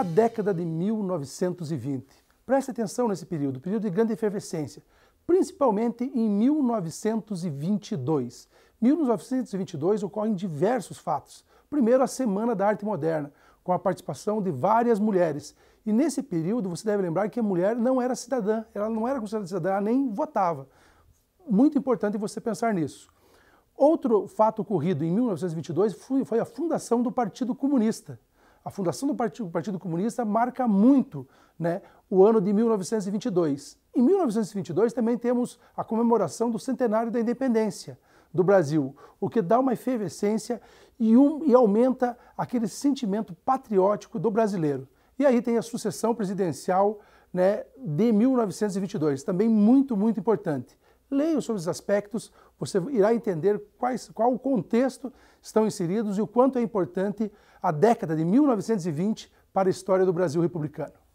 a década de 1920. Preste atenção nesse período, período de grande efervescência, principalmente em 1922. 1922 ocorrem diversos fatos. Primeiro, a Semana da Arte Moderna, com a participação de várias mulheres. E nesse período, você deve lembrar que a mulher não era cidadã, ela não era considerada cidadã, ela nem votava. Muito importante você pensar nisso. Outro fato ocorrido em 1922 foi a fundação do Partido Comunista. A fundação do Partido, Partido Comunista marca muito né, o ano de 1922. Em 1922 também temos a comemoração do centenário da independência do Brasil, o que dá uma efervescência e, um, e aumenta aquele sentimento patriótico do brasileiro. E aí tem a sucessão presidencial né, de 1922, também muito, muito importante. Leiam sobre os aspectos, você irá entender quais, qual o contexto estão inseridos e o quanto é importante a década de 1920 para a história do Brasil republicano.